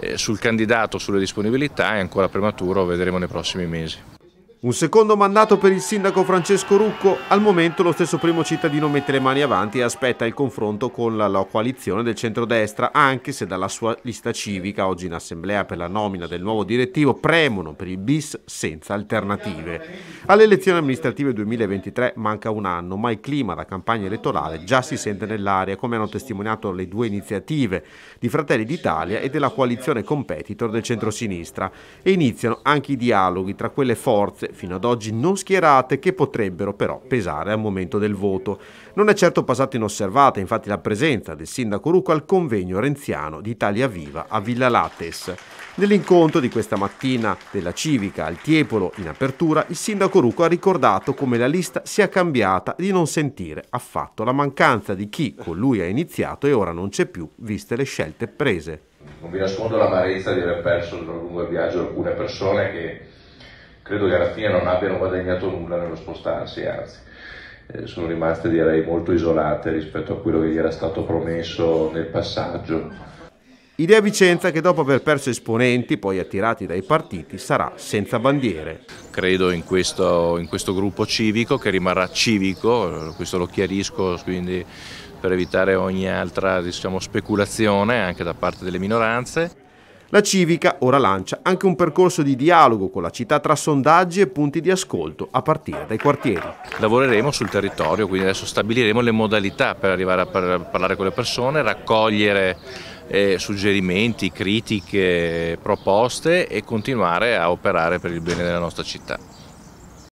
Eh, sul candidato, sulle disponibilità è ancora prematuro, vedremo nei prossimi mesi. Un secondo mandato per il sindaco Francesco Rucco, al momento lo stesso primo cittadino mette le mani avanti e aspetta il confronto con la, coalizione del centrodestra, anche se dalla sua lista civica, oggi in assemblea per la nomina del nuovo direttivo, premono per il bis senza alternative. Alle elezioni amministrative 2023 manca un anno, ma il clima da campagna elettorale già si sente nell'aria, come hanno testimoniato le due iniziative di Fratelli d'Italia e della coalizione competitor del centrosinistra, e iniziano anche i dialoghi tra quelle forze forze fino ad oggi non schierate che potrebbero però pesare al momento del voto. Non è certo passata inosservata infatti la presenza del sindaco Rucco al convegno renziano di Italia Viva a Villa Lattes. Nell'incontro di questa mattina della Civica al Tiepolo in apertura il sindaco Rucco ha ricordato come la lista sia cambiata di non sentire affatto la mancanza di chi con lui ha iniziato e ora non c'è più viste le scelte prese non vi nascondo l'amarezza di aver perso lungo viaggio alcune persone che credo che alla fine non abbiano guadagnato nulla nello spostarsi, anzi eh, sono rimaste direi molto isolate rispetto a quello che gli era stato promesso nel passaggio. Idea Vicenza che dopo aver perso esponenti, poi attirati dai partiti, sarà senza bandiere. Credo in questo, in questo gruppo civico che rimarrà civico, questo lo chiarisco quindi per evitare ogni altra diciamo, speculazione anche da parte delle minoranze. La Civica ora lancia anche un percorso di dialogo con la città tra sondaggi e punti di ascolto a partire dai quartieri. Lavoreremo sul territorio, quindi adesso stabiliremo le modalità per arrivare a parlare con le persone, raccogliere eh, suggerimenti, critiche, proposte e continuare a operare per il bene della nostra città.